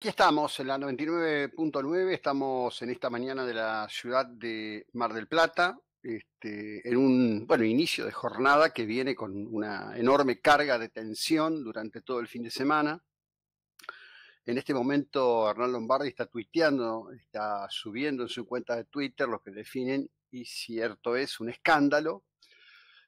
Aquí estamos, en la 99.9, estamos en esta mañana de la ciudad de Mar del Plata, este, en un bueno, inicio de jornada que viene con una enorme carga de tensión durante todo el fin de semana. En este momento Hernán Lombardi está tuiteando, está subiendo en su cuenta de Twitter lo que definen, y cierto es, un escándalo,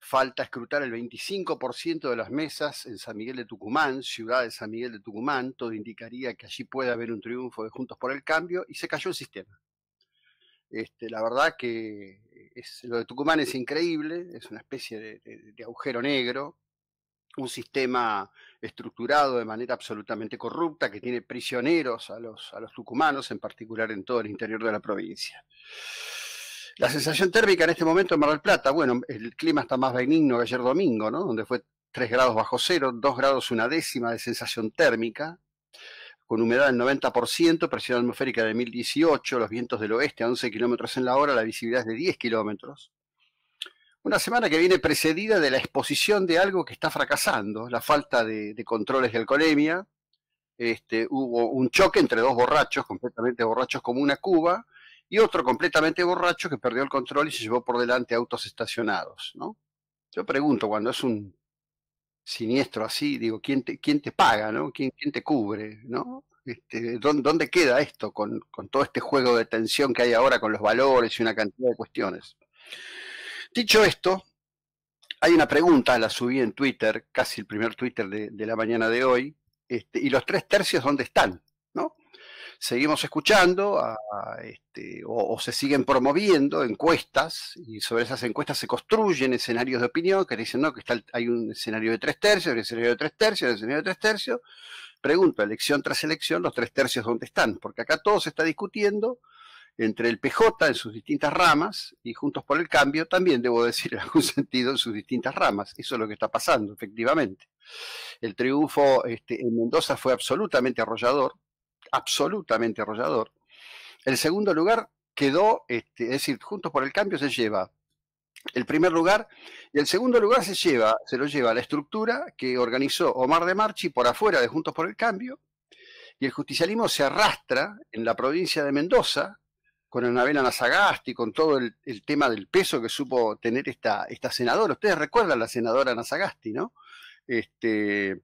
Falta escrutar el 25% de las mesas en San Miguel de Tucumán, ciudad de San Miguel de Tucumán. Todo indicaría que allí puede haber un triunfo de Juntos por el Cambio y se cayó el sistema. Este, la verdad que lo de Tucumán es increíble, es una especie de, agujero negro, un sistema estructurado de manera absolutamente corrupta que tiene prisioneros a los, a los tucumanos, en particular en todo el interior de la provincia. La sensación térmica en este momento en Mar del Plata, bueno, el clima está más benigno que ayer domingo, ¿no? Donde fue 3 grados bajo cero, 2 grados una décima de sensación térmica, con humedad del 90%, presión atmosférica de 1018, los vientos del oeste a 11 kilómetros en la hora, la visibilidad es de 10 kilómetros. Una semana que viene precedida de la exposición de algo que está fracasando, la falta de, controles de alcoholemia. Este, hubo un choque entre dos borrachos, completamente borrachos como una cuba, y otro completamente borracho que perdió el control y se llevó por delante autos estacionados, ¿no? Yo pregunto, cuando es un siniestro así, digo, ¿quién te, quién te paga, no? ¿Quién, te cubre, no? Este, ¿dónde, queda esto con, todo este juego de tensión que hay ahora con los valores y una cantidad de cuestiones? Dicho esto, hay una pregunta, la subí en Twitter, casi el primer Twitter de, de la mañana de hoy, este, y los tres tercios, ¿dónde están? seguimos escuchando este, o, se siguen promoviendo encuestas y sobre esas encuestas se construyen escenarios de opinión que dicen no, que hay un escenario de tres tercios, un escenario de tres tercios, un escenario de tres tercios. Pregunto, elección tras elección, los tres tercios dónde están, porque acá todo se está discutiendo entre el PJ en sus distintas ramas y Juntos por el Cambio también, debo decir en algún sentido, en sus distintas ramas. Eso es lo que está pasando, efectivamente. El triunfo este, en Mendoza fue absolutamente arrollador, absolutamente arrollador. El segundo lugar quedó, este, es decir, Juntos por el Cambio se lleva el primer lugar y el segundo lugar se lleva, se lo lleva la estructura que organizó Omar de Marchi por afuera de Juntos por el Cambio y el justicialismo se arrastra en la provincia de Mendoza con Anabela Nazagasti, con todo el, tema del peso que supo tener esta, senadora. Ustedes recuerdan la senadora Nazagasti, ¿no? Este,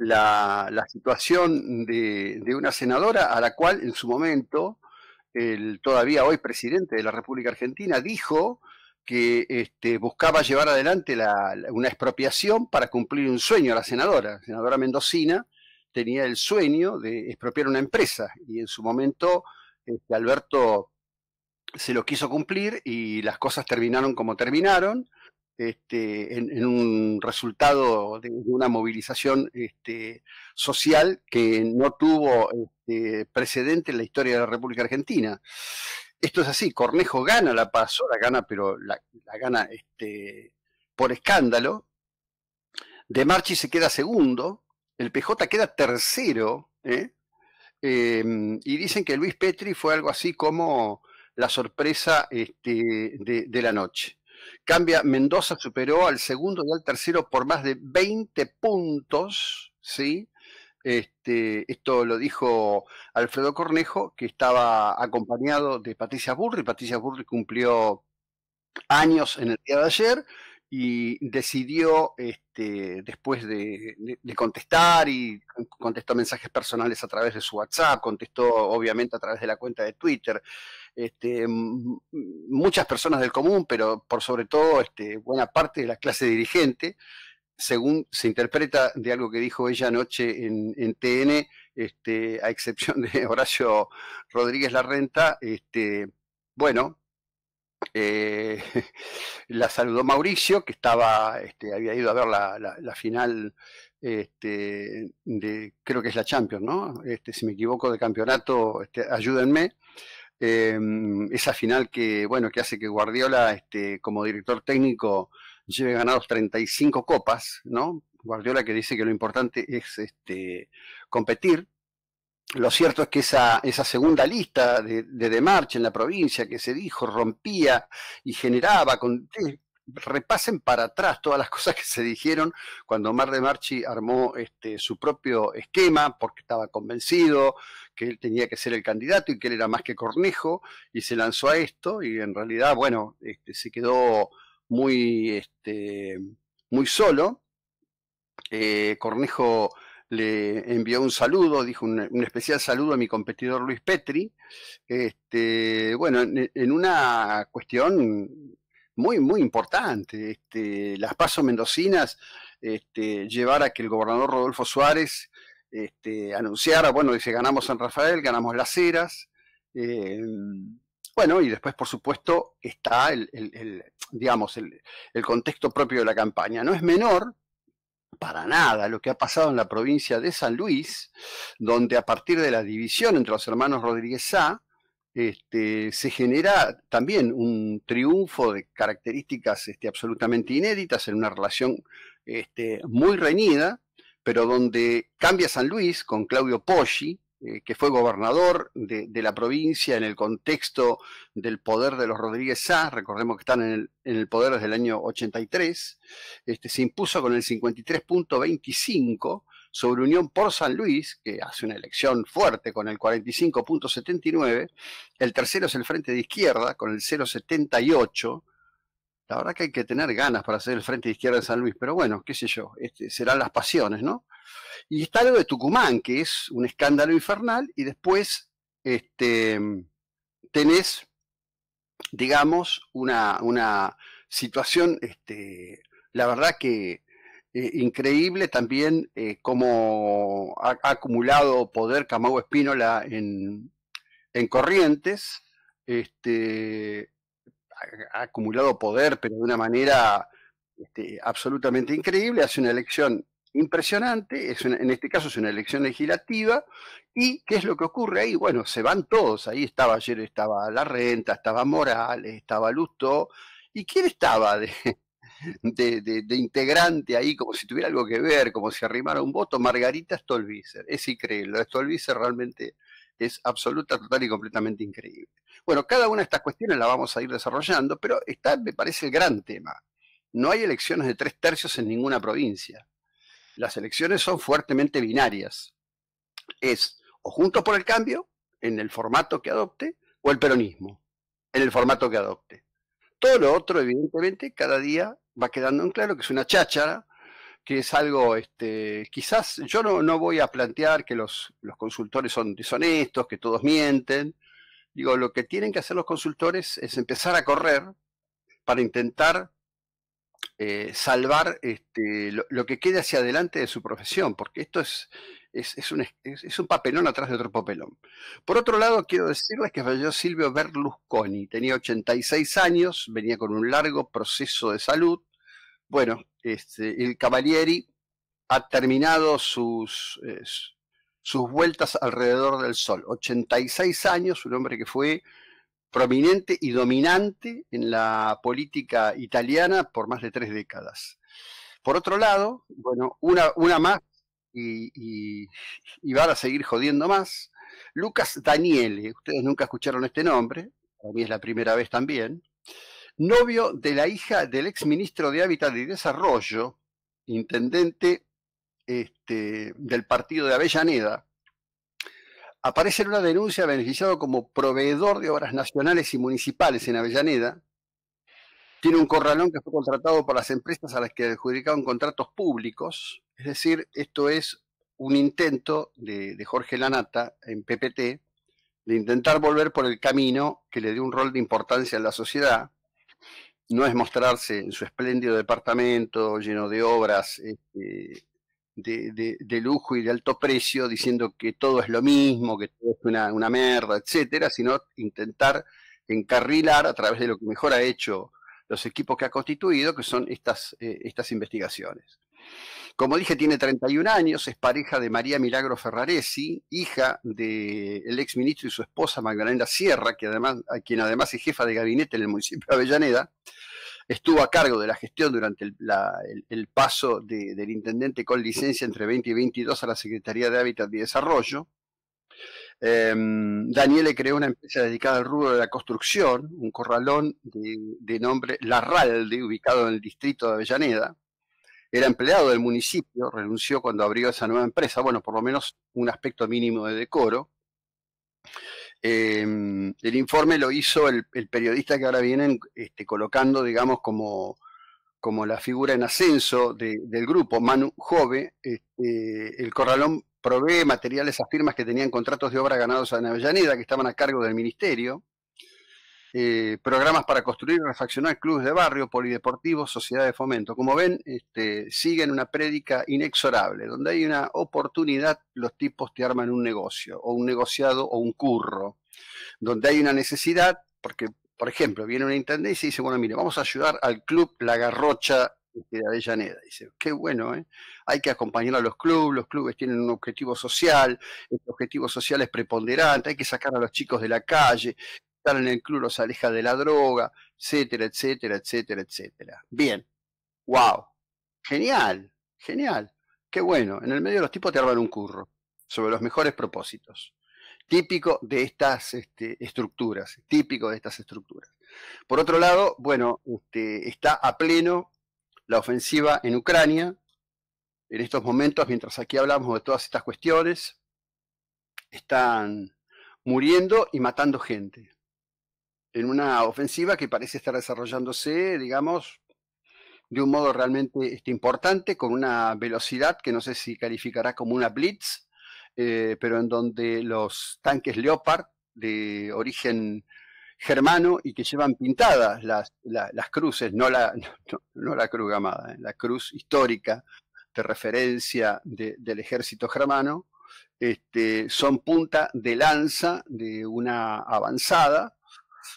la, situación de, una senadora a la cual en su momento el todavía hoy presidente de la República Argentina dijo que este, buscaba llevar adelante una expropiación para cumplir un sueño a la senadora. La senadora mendocina tenía el sueño de expropiar una empresa y en su momento este, Alberto se lo quiso cumplir y las cosas terminaron como terminaron. Este, en, un resultado de una movilización este, social que no tuvo este, precedente en la historia de la República Argentina. Esto es así, Cornejo gana la PASO, la gana, pero la, gana por escándalo. De Marchi se queda segundo, el PJ queda tercero, ¿eh? em, y dicen que Luis Petri fue algo así como la sorpresa de la noche. Cambia, Mendoza superó al segundo y al tercero por más de 20 puntos, ¿sí? Este, esto lo dijo Alfredo Cornejo, que estaba acompañado de Patricia Burri. Patricia Burri cumplió años en el día de ayer y decidió, este, después de, contestar, y contestó mensajes personales a través de su WhatsApp, contestó obviamente a través de la cuenta de Twitter, este, muchas personas del común, pero por sobre todo este, buena parte de la clase dirigente, según se interpreta de algo que dijo ella anoche en, TN, a excepción de Horacio Rodríguez Larrenta, este, bueno, eh, la saludó Mauricio, que estaba, este, había ido a ver la, la, final este, de, creo que es la Champions, ¿no? Este, si me equivoco de campeonato, este, ayúdenme. Em, esa final que, bueno, que hace que Guardiola, este, como director técnico, lleve ganados 35 copas, ¿no? Guardiola que dice que lo importante es este, competir, lo cierto es que esa, esa segunda lista de, de, en la provincia que se dijo rompía y generaba repasen para atrás todas las cosas que se dijeron cuando Mar de Marchi armó este, su propio esquema, porque estaba convencido que él tenía que ser el candidato y que él era más que Cornejo, y se lanzó a esto, y en realidad, bueno, este, se quedó muy, este, muy solo. Eh, cornejo le envió un saludo, dijo un, especial saludo a mi competidor Luis Petri. Este, bueno, en, una cuestión muy, muy importante, este, las pasos mendocinas, este, llevar a que el gobernador Rodolfo Suárez este, anunciara, bueno, dice, ganamos San Rafael, ganamos Las Heras. Em, bueno, y después, por supuesto, está el, el, digamos, el, el contexto propio de la campaña. No es menor para nada lo que ha pasado en la provincia de San Luis, donde a partir de la división entre los hermanos Rodríguez A. Este, se genera también un triunfo de características este, absolutamente inéditas en una relación este, muy reñida, pero donde cambia San Luis con Claudio Poggi, eh, que fue gobernador de, la provincia en el contexto del poder de los Rodríguez Sá, recordemos que están en el, poder desde el año 83, este, se impuso con el 53.25 sobre Unión por San Luis, que hace una elección fuerte con el 45.79, el tercero es el Frente de Izquierda con el 078, la verdad que hay que tener ganas para hacer el frente de izquierda de San Luis, pero bueno, qué sé yo, este, serán las pasiones, ¿no? Y está lo de Tucumán, que es un escándalo infernal, y después este, tenés, digamos, una, situación, este, la verdad que eh, increíble también eh, cómo ha, acumulado poder Camau Espínola en, en Corrientes. Este, ha acumulado poder, pero de una manera este, absolutamente increíble, hace una elección impresionante, es en este caso es una elección legislativa, y ¿qué es lo que ocurre ahí? Bueno, se van todos, ahí estaba ayer, estaba La Renta, estaba Morales, estaba Lusto. ¿y quién estaba de, de integrante ahí, como si tuviera algo que ver, como si arrimara un voto? Margarita Stolbizer, es increíble, Stolbizer realmente es absoluta, total y completamente increíble. Bueno, cada una de estas cuestiones la vamos a ir desarrollando, pero esta me parece, el gran tema. No hay elecciones de tres tercios en ninguna provincia. Las elecciones son fuertemente binarias. Es o Juntos por el Cambio, en el formato que adopte, o el peronismo, en el formato que adopte. Todo lo otro, evidentemente, cada día va quedando en claro que es una cháchara, que es algo, este, quizás yo no, voy a plantear que los, consultores son deshonestos, que todos mienten. Digo, lo que tienen que hacer los consultores es empezar a correr para intentar eh, salvar este, lo, que quede hacia adelante de su profesión, porque esto es, es, es, un, papelón atrás de otro papelón. Por otro lado, quiero decirles que falleció Silvio Berlusconi, tenía 86 años, venía con un largo proceso de salud. Bueno, este, el Cavalieri ha terminado sus, eh, sus vueltas alrededor del Sol. 86 años, un hombre que fue prominente y dominante en la política italiana por más de tres décadas. Por otro lado, bueno, una, una más y, van a seguir jodiendo más. Lucas Daniele, ustedes nunca escucharon este nombre, a mí es la primera vez también novio de la hija del ex ministro de Hábitat y Desarrollo, intendente este, del partido de Avellaneda. Aparece en una denuncia beneficiado como proveedor de obras nacionales y municipales en Avellaneda. Tiene un corralón que fue contratado por las empresas a las que adjudicaban contratos públicos. Es decir, esto es un intento de, de Jorge Lanata en PPT de intentar volver por el camino que le dio un rol de importancia en la sociedad, no es mostrarse en su espléndido departamento lleno de obras este, de, lujo y de alto precio, diciendo que todo es lo mismo, que todo es una, mierda, merda, etcétera, sino intentar encarrilar a través de lo que mejor ha hecho los equipos que ha constituido, que son estas eh, investigaciones. Como dije, tiene 31 años, es pareja de María Milagro Ferraresi, hija del ex exministro y su esposa Magdalena Sierra, quien además es jefa de gabinete en el municipio de Avellaneda. Estuvo a cargo de la gestión durante el, paso del intendente con licencia entre 20 y 22 a la Secretaría de Hábitat y Desarrollo. Em, Daniele creó una empresa dedicada al rubro de la construcción, un corralón de, de nombre Larralde, ubicado en el distrito de Avellaneda era empleado del municipio, renunció cuando abrió esa nueva empresa, bueno, por lo menos un aspecto mínimo de decoro. Eh, el informe lo hizo el, periodista que ahora vienen este, colocando, digamos, como, como la figura en ascenso del grupo, Manu Jove. Este, el Corralón provee materiales a firmas que tenían contratos de obra ganados a Avellaneda, que estaban a cargo del ministerio. Eh, programas para construir y refaccionar clubes de barrio, polideportivos, sociedades de fomento. Como ven, este, siguen una prédica inexorable. Donde hay una oportunidad, los tipos te arman un negocio, o un negociado, o un curro. Donde hay una necesidad, porque, por ejemplo, viene una intendencia y dice, bueno, mire, vamos a ayudar al club La Garrocha de Avellaneda. Dice, qué bueno, ¿eh? hay que acompañar a los clubes, los clubes tienen un objetivo social, el objetivo social es preponderante, hay que sacar a los chicos de la calle, estar en el club los aleja de la droga, etcétera, etcétera, etcétera, etcétera. Bien, wow, genial, genial, qué bueno, en el medio de los tipos te arman un curro sobre los mejores propósitos, típico de estas este, estructuras, típico de estas estructuras. Por otro lado, bueno, este, está a pleno la ofensiva en Ucrania, en estos momentos, mientras aquí hablamos de todas estas cuestiones, están muriendo y matando gente en una ofensiva que parece estar desarrollándose, digamos, de un modo realmente este, importante, con una velocidad que no sé si calificará como una blitz, eh, pero en donde los tanques Leopard de origen germano y que llevan pintadas las, cruces, no la, no, la cruz gamada, eh, la cruz histórica de referencia del ejército germano, este, son punta de lanza de una avanzada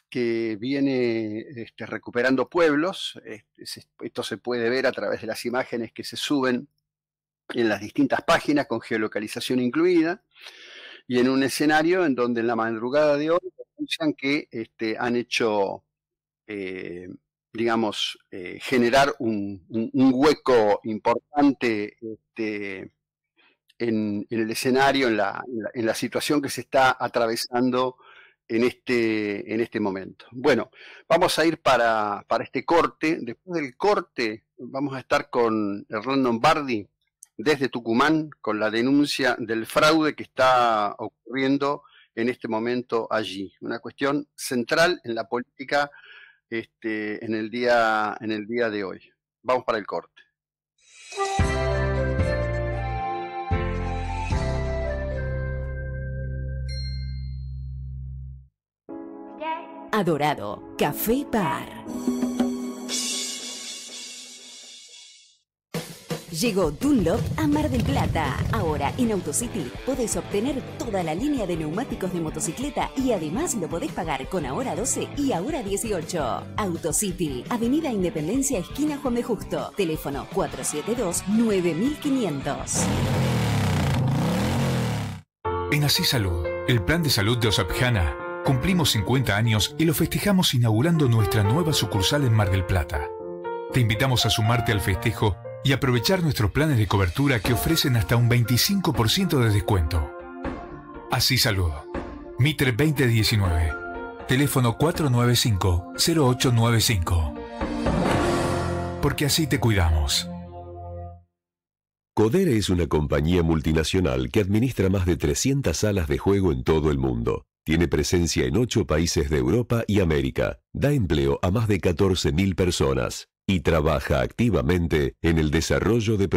que viene este, recuperando pueblos. Este, esto se puede ver a través de las imágenes que se suben en las distintas páginas, con geolocalización incluida, y en un escenario en donde en la madrugada de hoy anuncian que este, han hecho, eh, digamos, eh, generar un, hueco importante en, el escenario, en la situación que se está atravesando en este, en este momento. Bueno, vamos a ir para, para este corte. Después del corte vamos a estar con Hernán Lombardi desde Tucumán con la denuncia del fraude que está ocurriendo en este momento allí. Una cuestión central en la política este, en, el día, en el día de hoy. Vamos para el corte. adorado, Café Bar. Llegó Dunlop a Mar del Plata. Ahora en AutoCity podés obtener toda la línea de neumáticos de motocicleta y además lo podés pagar con ahora 12 y ahora 18. AutoCity, Avenida Independencia, esquina Juan de Justo. Teléfono 472-9500. En Así Salud, el plan de salud de Osapjana Cumplimos 50 años y lo festejamos inaugurando nuestra nueva sucursal en Mar del Plata. Te invitamos a sumarte al festejo y aprovechar nuestros planes de cobertura que ofrecen hasta un 25% de descuento. Así saludo. Mitre 2019. Teléfono 495-0895. Porque así te cuidamos. Codere es una compañía multinacional que administra más de 300 salas de juego en todo el mundo. Tiene presencia en ocho países de Europa y América. Da empleo a más de 14.000 personas y trabaja activamente en el desarrollo de